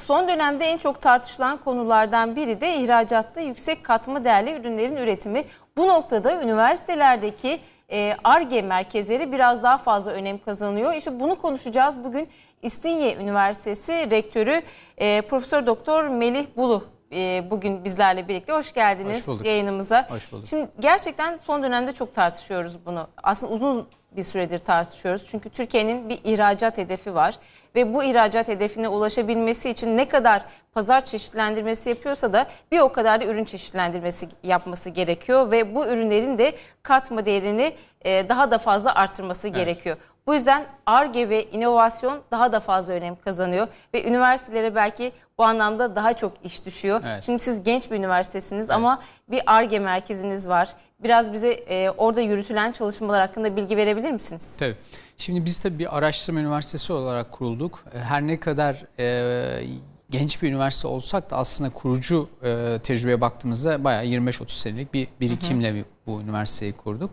son dönemde en çok tartışılan konulardan biri de ihracatta yüksek katma değerli ürünlerin üretimi. Bu noktada üniversitelerdeki e, ARGE merkezleri biraz daha fazla önem kazanıyor. İşte bunu konuşacağız bugün İstinye Üniversitesi Rektörü e, Profesör Doktor Melih Bulu e, bugün bizlerle birlikte. Hoş geldiniz Hoş yayınımıza. Hoş bulduk. Şimdi gerçekten son dönemde çok tartışıyoruz bunu. Aslında uzun bir süredir tartışıyoruz. Çünkü Türkiye'nin bir ihracat hedefi var ve bu ihracat hedefine ulaşabilmesi için ne kadar pazar çeşitlendirmesi yapıyorsa da bir o kadar da ürün çeşitlendirmesi yapması gerekiyor ve bu ürünlerin de katma değerini e, daha da fazla artırması evet. gerekiyor. Bu yüzden ARGE ve inovasyon daha da fazla önem kazanıyor ve üniversitelere belki bu anlamda daha çok iş düşüyor. Evet. Şimdi siz genç bir üniversitesiniz evet. ama bir ARGE merkeziniz var. Biraz bize e, orada yürütülen çalışmalar hakkında bilgi verebilir misiniz? Tabii. Şimdi biz de bir araştırma üniversitesi olarak kurulduk. E, her ne kadar e, genç bir üniversite olsak da aslında kurucu e, tecrübeye baktığımızda bayağı 25-30 senelik bir birikimle hı hı. bu üniversiteyi kurduk.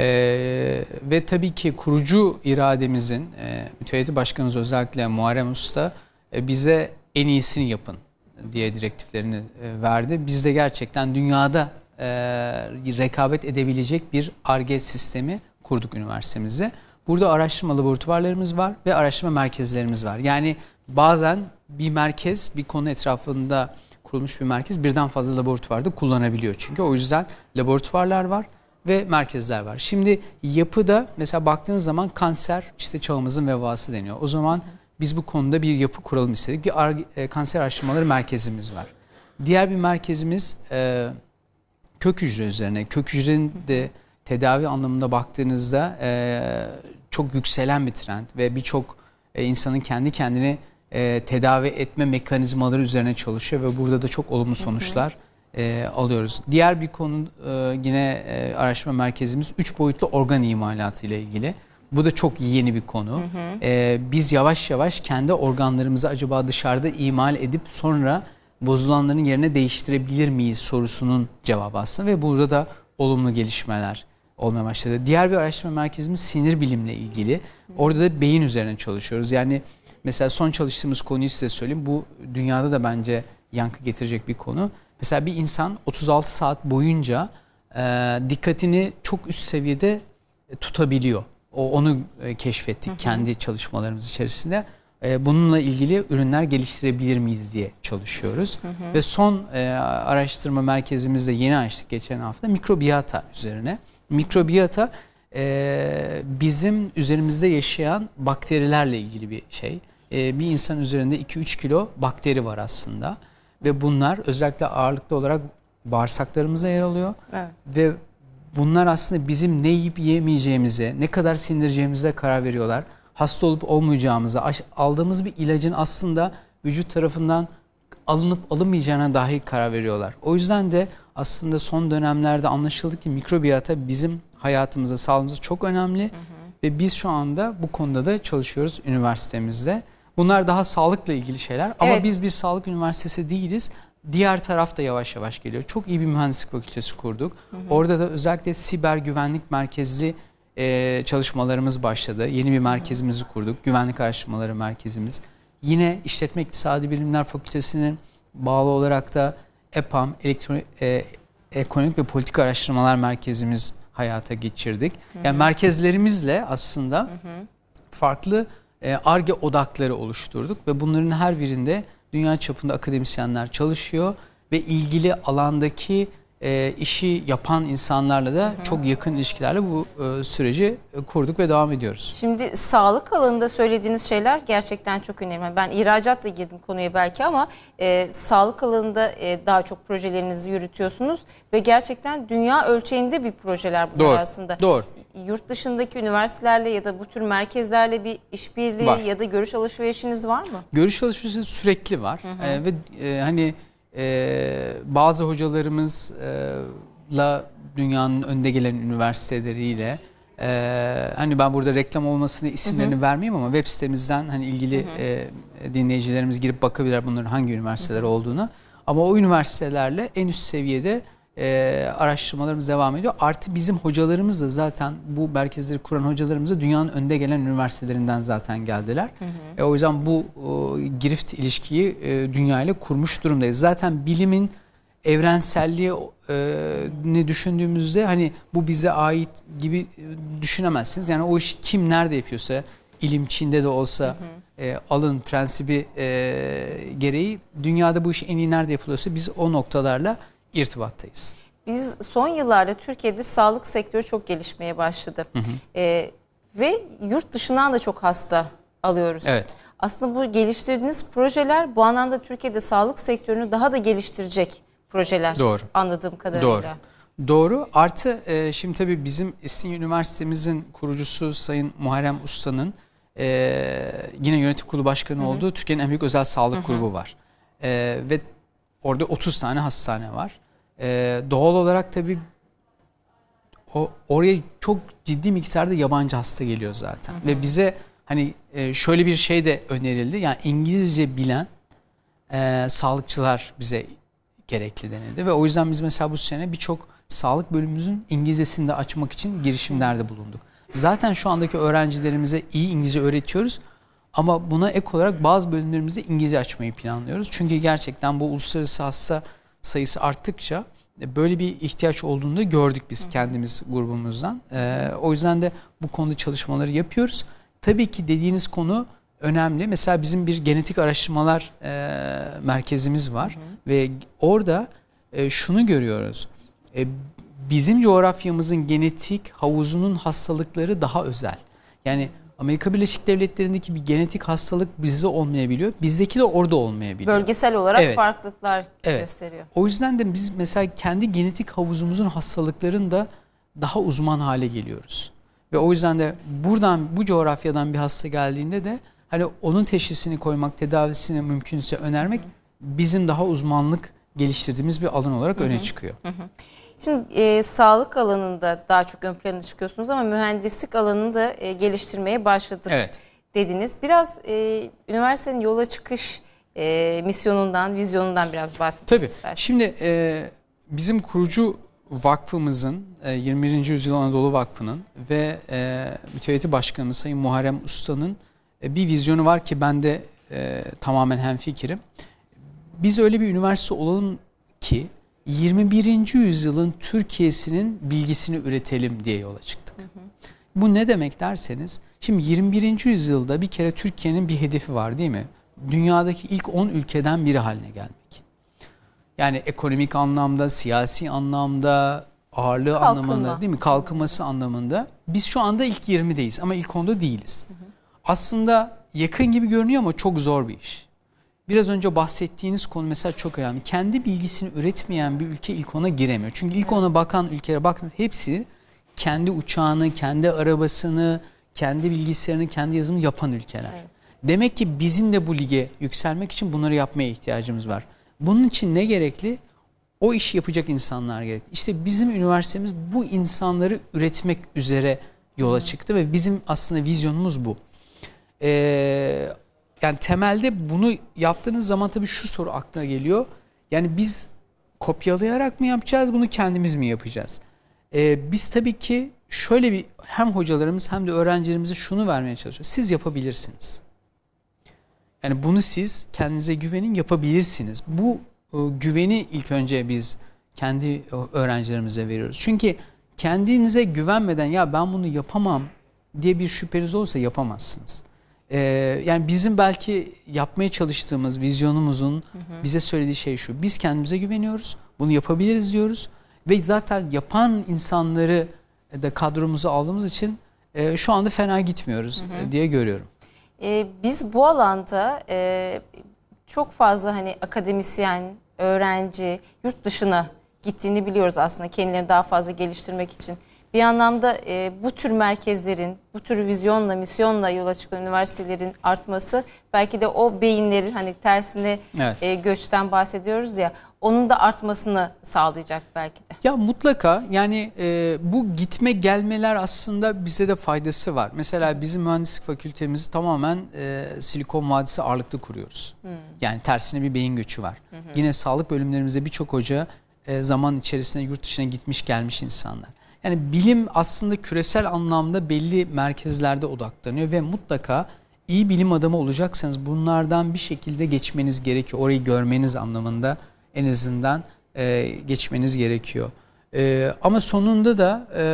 Ee, ve tabii ki kurucu irademizin, e, mütevellit başkanımız özellikle Muharrem Usta e, bize en iyisini yapın diye direktiflerini e, verdi. Biz de gerçekten dünyada e, rekabet edebilecek bir ARGE sistemi kurduk üniversitemizde. Burada araştırma laboratuvarlarımız var ve araştırma merkezlerimiz var. Yani bazen bir merkez bir konu etrafında kurulmuş bir merkez birden fazla laboratuvarda kullanabiliyor. Çünkü o yüzden laboratuvarlar var ve merkezler var. Şimdi yapıda mesela baktığınız zaman kanser işte çağımızın vebası deniyor. O zaman biz bu konuda bir yapı kuralım istedik. Bir e, kanser araştırmaları merkezimiz var. Diğer bir merkezimiz e, kök hücre üzerine. Kök hücrenin de tedavi anlamında baktığınızda e, çok yükselen bir trend ve birçok e, insanın kendi kendini e, tedavi etme mekanizmaları üzerine çalışıyor ve burada da çok olumlu sonuçlar hı hı e, alıyoruz. Diğer bir konu e, yine e, araştırma merkezimiz 3 boyutlu organ imalatı ile ilgili. Bu da çok yeni bir konu. Hı hı. E, biz yavaş yavaş kendi organlarımızı acaba dışarıda imal edip sonra bozulanların yerine değiştirebilir miyiz sorusunun cevabı aslında ve burada da olumlu gelişmeler olmaya başladı. Diğer bir araştırma merkezimiz sinir bilimle ilgili. Orada da beyin üzerine çalışıyoruz. Yani mesela son çalıştığımız konuyu size söyleyeyim. Bu dünyada da bence yankı getirecek bir konu. Mesela bir insan 36 saat boyunca e, dikkatini çok üst seviyede e, tutabiliyor. O, onu e, keşfettik hı hı. kendi çalışmalarımız içerisinde. E, bununla ilgili ürünler geliştirebilir miyiz diye çalışıyoruz. Hı hı. Ve son e, araştırma merkezimizde yeni açtık geçen hafta mikrobiyata üzerine. Mikrobiyata e, bizim üzerimizde yaşayan bakterilerle ilgili bir şey. E, bir insan üzerinde 2-3 kilo bakteri var aslında. Ve bunlar özellikle ağırlıklı olarak bağırsaklarımıza yer alıyor. Evet. Ve bunlar aslında bizim ne yiyip yemeyeceğimize, ne kadar sindireceğimize karar veriyorlar. Hasta olup olmayacağımıza, aldığımız bir ilacın aslında vücut tarafından alınıp alınmayacağına dahi karar veriyorlar. O yüzden de aslında son dönemlerde anlaşıldı ki mikrobiyata bizim hayatımıza, sağlığımıza çok önemli. Hı hı. Ve biz şu anda bu konuda da çalışıyoruz üniversitemizde. Bunlar daha sağlıkla ilgili şeyler ama evet. biz bir sağlık üniversitesi değiliz. Diğer taraf da yavaş yavaş geliyor. Çok iyi bir mühendislik fakültesi kurduk. Hı hı. Orada da özellikle siber güvenlik merkezli e, çalışmalarımız başladı. Yeni bir merkezimizi kurduk. Güvenlik araştırmaları merkezimiz. Yine işletme iktisadi bilimler fakültesinin bağlı olarak da EPAM, Elektronik, e, Ekonomik ve Politik Araştırmalar Merkezimiz hayata geçirdik. Hı hı. Yani merkezlerimizle aslında hı hı. farklı e, ARGE odakları oluşturduk ve bunların her birinde dünya çapında akademisyenler çalışıyor ve ilgili alandaki e, işi yapan insanlarla da Hı-hı. çok yakın ilişkilerle bu e, süreci e, kurduk ve devam ediyoruz. Şimdi sağlık alanında söylediğiniz şeyler gerçekten çok önemli. Ben ihracatla girdim konuya belki ama e, sağlık alanında e, daha çok projelerinizi yürütüyorsunuz ve gerçekten dünya ölçeğinde bir projeler bunlar Doğru. aslında. Doğru. Yurt dışındaki üniversitelerle ya da bu tür merkezlerle bir işbirliği ya da görüş alışverişiniz var mı? Görüş alışverişi sürekli var. E, ve e, hani ee, bazı hocalarımızla e, dünyanın önde gelen üniversiteleriyle e, hani ben burada reklam olmasını isimlerini hı hı. vermeyeyim ama web sitemizden hani ilgili hı hı. E, dinleyicilerimiz girip bakabilir bunların hangi üniversiteler hı hı. olduğunu. Ama o üniversitelerle en üst seviyede e, araştırmalarımız devam ediyor. Artı bizim hocalarımız da zaten bu merkezleri kuran hocalarımız da dünyanın önde gelen üniversitelerinden zaten geldiler. Hı hı. E, o yüzden bu e, girift ilişkiyi e, dünya ile kurmuş durumdayız. Zaten bilimin evrenselliği e, ne düşündüğümüzde hani bu bize ait gibi e, düşünemezsiniz. Yani o iş kim nerede yapıyorsa ilim Çin'de de olsa hı hı. E, alın prensibi e, gereği dünyada bu iş en iyi nerede yapılıyorsa biz o noktalarla irtibattayız. Biz son yıllarda Türkiye'de sağlık sektörü çok gelişmeye başladı. Hı hı. E, ve yurt dışından da çok hasta alıyoruz. Evet. Aslında bu geliştirdiğiniz projeler bu anlamda Türkiye'de sağlık sektörünü daha da geliştirecek projeler. Doğru. Anladığım kadarıyla. Doğru. Doğru. Artı e, şimdi tabii bizim İstinye Üniversitemizin kurucusu Sayın Muharrem Usta'nın e, yine yönetim kurulu başkanı hı hı. olduğu Türkiye'nin en büyük özel sağlık hı hı. grubu var. E, ve Orada 30 tane hastane var. Ee, doğal olarak tabii oraya çok ciddi miktarda yabancı hasta geliyor zaten. Hı hı. Ve bize hani e, şöyle bir şey de önerildi. Yani İngilizce bilen e, sağlıkçılar bize gerekli denildi. Ve o yüzden biz mesela bu sene birçok sağlık bölümümüzün İngilizcesini de açmak için girişimlerde bulunduk. Zaten şu andaki öğrencilerimize iyi İngilizce öğretiyoruz. Ama buna ek olarak bazı bölümlerimizde İngilizce açmayı planlıyoruz. Çünkü gerçekten bu uluslararası hasta sayısı arttıkça e, böyle bir ihtiyaç olduğunu da gördük biz kendimiz grubumuzdan. E, o yüzden de bu konuda çalışmaları yapıyoruz. Tabii ki dediğiniz konu önemli. Mesela bizim bir genetik araştırmalar e, merkezimiz var ve orada şunu görüyoruz. bizim coğrafyamızın genetik havuzunun hastalıkları daha özel. Yani Amerika Birleşik Devletleri'ndeki bir genetik hastalık bizde olmayabiliyor. Bizdeki de orada olmayabiliyor. Bölgesel olarak evet. farklılıklar evet. gösteriyor. O yüzden de biz mesela kendi genetik havuzumuzun hastalıklarında daha uzman hale geliyoruz. Ve o yüzden de buradan bu coğrafyadan bir hasta geldiğinde de hani onun teşhisini koymak, tedavisini mümkünse önermek bizim daha uzmanlık geliştirdiğimiz bir alan olarak hı hı. öne çıkıyor. Hı hı. Şimdi e, sağlık alanında daha çok ön plana çıkıyorsunuz ama mühendislik alanını da e, geliştirmeye başladık evet. dediniz. Biraz e, üniversitenin yola çıkış e, misyonundan, vizyonundan biraz bahsedelim Tabii. isterseniz. Şimdi e, bizim kurucu vakfımızın, e, 21. Yüzyıl Anadolu Vakfı'nın ve e, mütevelli başkanı Sayın Muharrem Usta'nın e, bir vizyonu var ki ben de e, tamamen hemfikirim. Biz öyle bir üniversite olalım ki 21. yüzyılın Türkiye'sinin bilgisini üretelim diye yola çıktık. Hı hı. Bu ne demek derseniz şimdi 21. yüzyılda bir kere Türkiye'nin bir hedefi var değil mi? Dünyadaki ilk 10 ülkeden biri haline gelmek. Yani ekonomik anlamda, siyasi anlamda, ağırlığı Kalkınma. anlamında değil mi? Kalkınması anlamında. Biz şu anda ilk 20'deyiz ama ilk 10'da değiliz. Hı hı. Aslında yakın gibi görünüyor ama çok zor bir iş biraz önce bahsettiğiniz konu mesela çok önemli. Kendi bilgisini üretmeyen bir ülke ilk ona giremiyor. Çünkü ilk ona bakan ülkelere baktığınız hepsi kendi uçağını, kendi arabasını, kendi bilgisayarını, kendi yazımını yapan ülkeler. Evet. Demek ki bizim de bu lige yükselmek için bunları yapmaya ihtiyacımız var. Bunun için ne gerekli? O işi yapacak insanlar gerekli. İşte bizim üniversitemiz bu insanları üretmek üzere yola çıktı ve bizim aslında vizyonumuz bu. Ee, yani temelde bunu yaptığınız zaman tabii şu soru aklına geliyor. Yani biz kopyalayarak mı yapacağız bunu kendimiz mi yapacağız? Ee, biz tabii ki şöyle bir hem hocalarımız hem de öğrencilerimize şunu vermeye çalışıyoruz. Siz yapabilirsiniz. Yani bunu siz kendinize güvenin yapabilirsiniz. Bu e, güveni ilk önce biz kendi e, öğrencilerimize veriyoruz. Çünkü kendinize güvenmeden ya ben bunu yapamam diye bir şüpheniz olsa yapamazsınız. E, yani bizim belki yapmaya çalıştığımız vizyonumuzun hı hı. bize söylediği şey şu. Biz kendimize güveniyoruz. Bunu yapabiliriz diyoruz. Ve zaten yapan insanları da kadromuzu aldığımız için e, şu anda fena gitmiyoruz hı hı. E, diye görüyorum. E, biz bu alanda e, çok fazla hani akademisyen, öğrenci yurt dışına gittiğini biliyoruz aslında kendilerini daha fazla geliştirmek için. Bir anlamda e, bu tür merkezlerin, bu tür vizyonla, misyonla yola çıkan üniversitelerin artması belki de o beyinlerin hani tersine evet. e, göçten bahsediyoruz ya onun da artmasını sağlayacak belki de. Ya mutlaka yani e, bu gitme gelmeler aslında bize de faydası var. Mesela bizim mühendislik fakültemizi tamamen e, Silikon Vadisi ağırlıklı kuruyoruz. Hmm. Yani tersine bir beyin göçü var. Hmm. Yine sağlık bölümlerimizde birçok hoca e, zaman içerisinde yurt dışına gitmiş gelmiş insanlar. Yani bilim aslında küresel anlamda belli merkezlerde odaklanıyor ve mutlaka iyi bilim adamı olacaksanız bunlardan bir şekilde geçmeniz gerekiyor. Orayı görmeniz anlamında en azından e, geçmeniz gerekiyor. E, ama sonunda da e,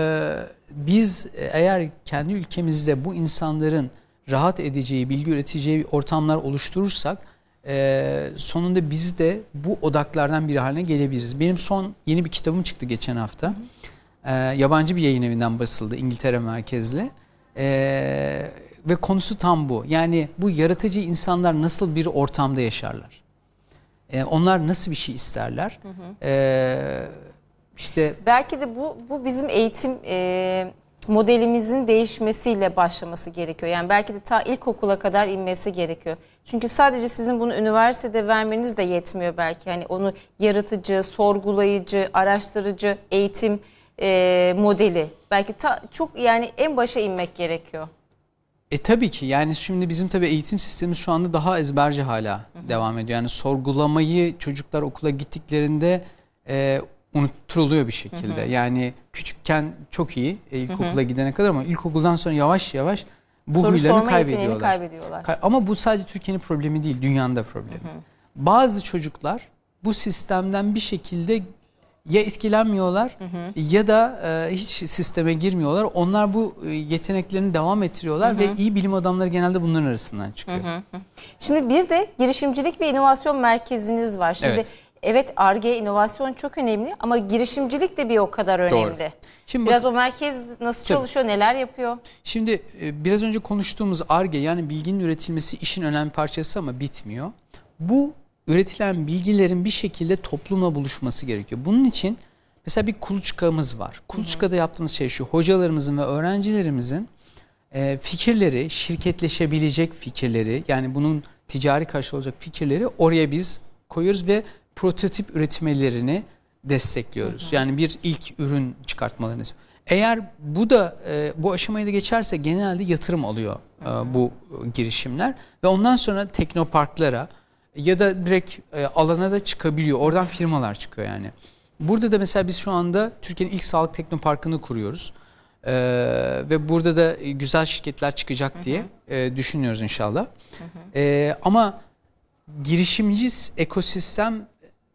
biz eğer kendi ülkemizde bu insanların rahat edeceği, bilgi üreteceği ortamlar oluşturursak e, sonunda biz de bu odaklardan biri haline gelebiliriz. Benim son yeni bir kitabım çıktı geçen hafta. Hı e, yabancı bir yayın evinden basıldı İngiltere merkezli. E, ve konusu tam bu. Yani bu yaratıcı insanlar nasıl bir ortamda yaşarlar? E, onlar nasıl bir şey isterler? Hı hı. E, işte belki de bu bu bizim eğitim e, modelimizin değişmesiyle başlaması gerekiyor. Yani belki de ta ilkokula kadar inmesi gerekiyor. Çünkü sadece sizin bunu üniversitede vermeniz de yetmiyor belki. Yani onu yaratıcı, sorgulayıcı, araştırıcı eğitim e, modeli. Belki ta, çok yani en başa inmek gerekiyor. E tabii ki yani şimdi bizim tabii eğitim sistemimiz şu anda daha ezberci hala Hı-hı. devam ediyor. Yani sorgulamayı çocuklar okula gittiklerinde e, unutturuluyor bir şekilde. Hı-hı. Yani küçükken çok iyi e, ilkokula Hı-hı. gidene kadar ama ilkokuldan sonra yavaş yavaş bu Soru huylarını kaybediyorlar. kaybediyorlar. Ama bu sadece Türkiye'nin problemi değil, dünyanın da problemi. Hı-hı. Bazı çocuklar bu sistemden bir şekilde ya etkilenmiyorlar hı hı. ya da e, hiç sisteme girmiyorlar. Onlar bu e, yeteneklerini devam ettiriyorlar hı hı. ve iyi bilim adamları genelde bunların arasından çıkıyor. Hı hı. Şimdi bir de girişimcilik ve inovasyon merkeziniz var. Şimdi evet. Evet ARGE inovasyon çok önemli ama girişimcilik de bir o kadar önemli. Doğru. Şimdi biraz bak, o merkez nasıl tabii. çalışıyor, neler yapıyor? Şimdi e, biraz önce konuştuğumuz ARGE yani bilginin üretilmesi işin önemli parçası ama bitmiyor. Bu üretilen bilgilerin bir şekilde topluma buluşması gerekiyor. Bunun için mesela bir kuluçkamız var. Kuluçkada yaptığımız şey şu hocalarımızın ve öğrencilerimizin e, fikirleri, şirketleşebilecek fikirleri yani bunun ticari karşı olacak fikirleri oraya biz koyuyoruz ve prototip üretmelerini destekliyoruz. Yani bir ilk ürün çıkartmalarını Eğer bu da e, bu aşamayı da geçerse genelde yatırım alıyor e, bu girişimler ve ondan sonra teknoparklara, ya da direkt e, alana da çıkabiliyor. Oradan firmalar çıkıyor yani. Burada da mesela biz şu anda Türkiye'nin ilk sağlık teknoparkını kuruyoruz. Ee, ve burada da e, güzel şirketler çıkacak hı hı. diye e, düşünüyoruz inşallah. Hı hı. E, ama girişimci ekosistem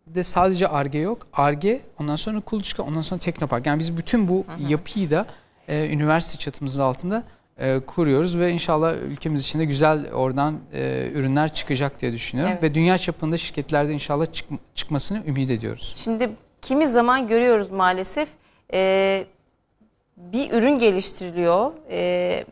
de sadece ARGE yok. ARGE, ondan sonra Kuluçka, ondan sonra Teknopark. Yani biz bütün bu hı hı. yapıyı da e, üniversite çatımızın altında e, kuruyoruz ve inşallah ülkemiz için de güzel oradan e, ürünler çıkacak diye düşünüyorum. Evet. Ve dünya çapında şirketlerde inşallah çık, çıkmasını ümit ediyoruz. Şimdi kimi zaman görüyoruz maalesef e, bir ürün geliştiriliyor. E,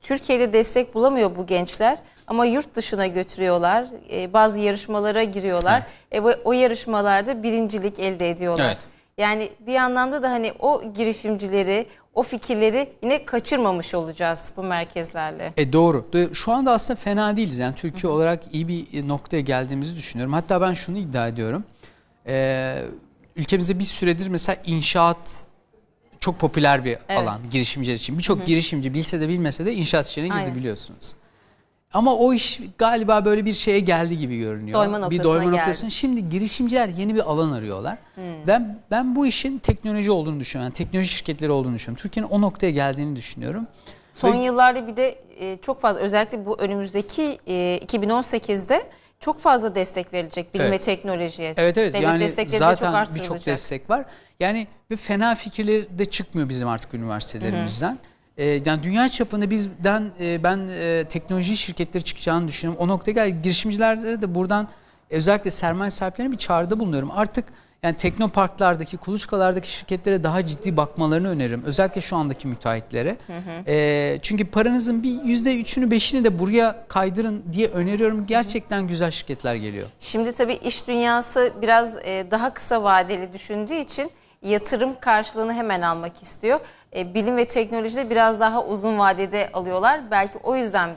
Türkiye'de destek bulamıyor bu gençler ama yurt dışına götürüyorlar. E, bazı yarışmalara giriyorlar. Evet. E, o, o yarışmalarda birincilik elde ediyorlar. Evet. Yani bir anlamda da hani o girişimcileri, o fikirleri yine kaçırmamış olacağız bu merkezlerle. E doğru. Şu anda aslında fena değiliz. Yani Türkiye Hı -hı. olarak iyi bir noktaya geldiğimizi düşünüyorum. Hatta ben şunu iddia ediyorum. Ee, ülkemizde bir süredir mesela inşaat çok popüler bir evet. alan girişimciler için. Birçok girişimci bilse de bilmese de inşaat işlerine girdi biliyorsunuz. Ama o iş galiba böyle bir şeye geldi gibi görünüyor. Doyma bir doyma noktasına. Şimdi girişimciler yeni bir alan arıyorlar. Hmm. Ben ben bu işin teknoloji olduğunu düşünüyorum. Yani teknoloji şirketleri olduğunu düşünüyorum. Türkiye'nin o noktaya geldiğini düşünüyorum. Son Ve, yıllarda bir de e, çok fazla özellikle bu önümüzdeki 2018'de e, çok fazla destek verilecek bilime evet. teknolojiye. Evet evet Devlet yani zaten birçok destek var. Yani bir fena fikirleri de çıkmıyor bizim artık üniversitelerimizden. Hı hı. E, yani dünya çapında bizden e, ben e, teknoloji şirketleri çıkacağını düşünüyorum. O noktaya gel girişimcilere de buradan özellikle sermaye sahiplerine bir çağrıda bulunuyorum. Artık yani teknoparklardaki, kuluçkalardaki şirketlere daha ciddi bakmalarını öneririm. Özellikle şu andaki müteahhitlere. Hı hı. E, çünkü paranızın bir yüzde üçünü beşini de buraya kaydırın diye öneriyorum. Gerçekten güzel şirketler geliyor. Şimdi tabii iş dünyası biraz e, daha kısa vadeli düşündüğü için yatırım karşılığını hemen almak istiyor. E, bilim ve teknolojide biraz daha uzun vadede alıyorlar. Belki o yüzden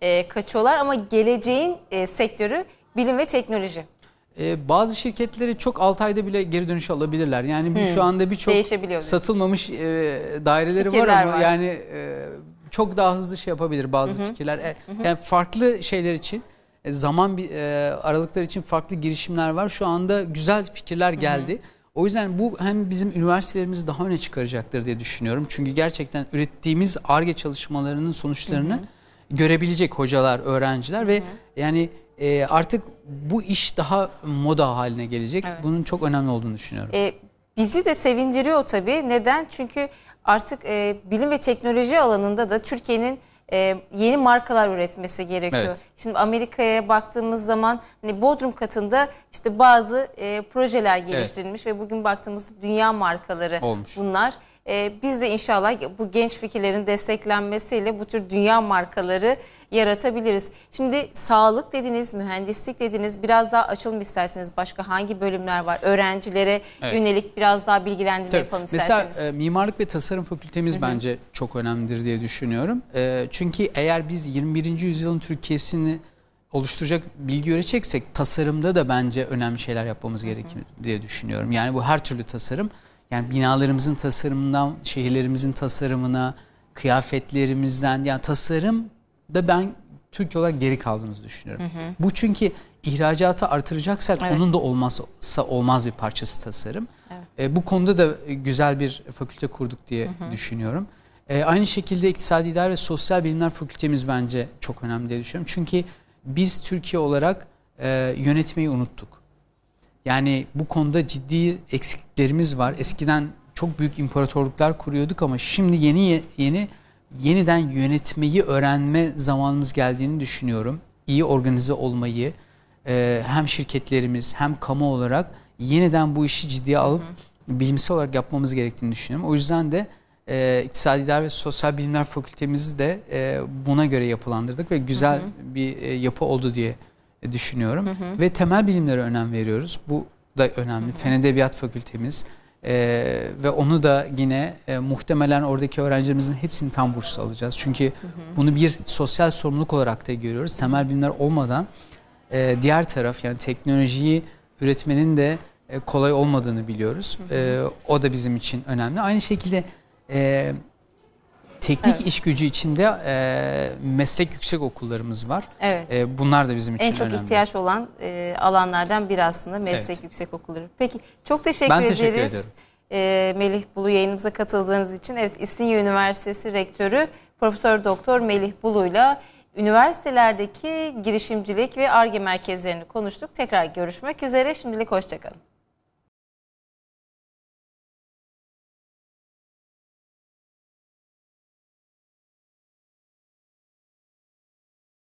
e, kaçıyorlar ama geleceğin e, sektörü bilim ve teknoloji. Ee, bazı şirketleri çok 6 ayda bile geri dönüş alabilirler. Yani hmm. şu anda birçok satılmamış e, daireleri var ama var. yani e, çok daha hızlı şey yapabilir bazı Hı-hı. fikirler. E, yani farklı şeyler için e, zaman e, aralıkları için farklı girişimler var. Şu anda güzel fikirler geldi. Hı-hı. O yüzden bu hem bizim üniversitelerimizi daha öne çıkaracaktır diye düşünüyorum. Çünkü gerçekten ürettiğimiz ARGE çalışmalarının sonuçlarını hı hı. görebilecek hocalar, öğrenciler hı hı. ve yani e, artık bu iş daha moda haline gelecek. Evet. Bunun çok önemli olduğunu düşünüyorum. E, bizi de sevindiriyor tabii. Neden? Çünkü artık e, bilim ve teknoloji alanında da Türkiye'nin e, yeni markalar üretmesi gerekiyor. Evet. Şimdi Amerika'ya baktığımız zaman hani Bodrum katında işte bazı e, projeler geliştirilmiş evet. ve bugün baktığımızda dünya markaları Olmuş. bunlar. E, biz de inşallah bu genç fikirlerin desteklenmesiyle bu tür dünya markaları yaratabiliriz. Şimdi sağlık dediniz, mühendislik dediniz. Biraz daha açalım isterseniz başka hangi bölümler var? Öğrencilere evet. yönelik biraz daha bilgilendirme Tabii. yapalım isterseniz. Mesela e, mimarlık ve tasarım fakültemiz Hı -hı. bence çok önemlidir diye düşünüyorum. E, çünkü eğer biz 21. yüzyılın Türkiye'sini oluşturacak bilgi üreteceksek tasarımda da bence önemli şeyler yapmamız gerekir diye düşünüyorum. Yani bu her türlü tasarım yani binalarımızın tasarımından şehirlerimizin tasarımına kıyafetlerimizden yani tasarım da ben Türkiye olarak geri kaldığımızı düşünüyorum. Hı hı. Bu çünkü ihracatı artıracaksak evet. onun da olmazsa olmaz bir parçası tasarım. Evet. E, bu konuda da güzel bir fakülte kurduk diye hı hı. düşünüyorum. E, aynı şekilde iktisadi idare ve sosyal bilimler fakültemiz bence çok önemli diye düşünüyorum. Çünkü biz Türkiye olarak e, yönetmeyi unuttuk. Yani bu konuda ciddi eksiklerimiz var. Eskiden çok büyük imparatorluklar kuruyorduk ama şimdi yeni yeni yeniden yönetmeyi öğrenme zamanımız geldiğini düşünüyorum. İyi organize olmayı e, hem şirketlerimiz hem kamu olarak yeniden bu işi ciddiye alıp bilimsel olarak yapmamız gerektiğini düşünüyorum. O yüzden de e, İktisadi İdare ve Sosyal Bilimler Fakültemizi de e, buna göre yapılandırdık ve güzel hı hı. bir e, yapı oldu diye düşünüyorum. Hı hı. Ve temel bilimlere önem veriyoruz. Bu da önemli. Hı hı. Fen Edebiyat Fakültemiz, ee, ve onu da yine e, muhtemelen oradaki öğrencilerimizin hepsini tam burslu alacağız. Çünkü hı hı. bunu bir sosyal sorumluluk olarak da görüyoruz. Temel bilimler olmadan e, diğer taraf yani teknolojiyi üretmenin de e, kolay olmadığını biliyoruz. Hı hı. E, o da bizim için önemli. Aynı şekilde e, Teknik evet. iş gücü içinde e, meslek yüksek okullarımız var. Evet. E, bunlar da bizim için önemli. En çok önemli. ihtiyaç olan e, alanlardan bir aslında meslek evet. yüksek okulları. Peki çok teşekkür ederiz. Ben teşekkür ederim. E, Melih Bulu yayınımıza katıldığınız için. Evet İstinye Üniversitesi Rektörü Profesör Doktor Melih Bulu'yla üniversitelerdeki girişimcilik ve ARGE merkezlerini konuştuk. Tekrar görüşmek üzere. Şimdilik hoşçakalın.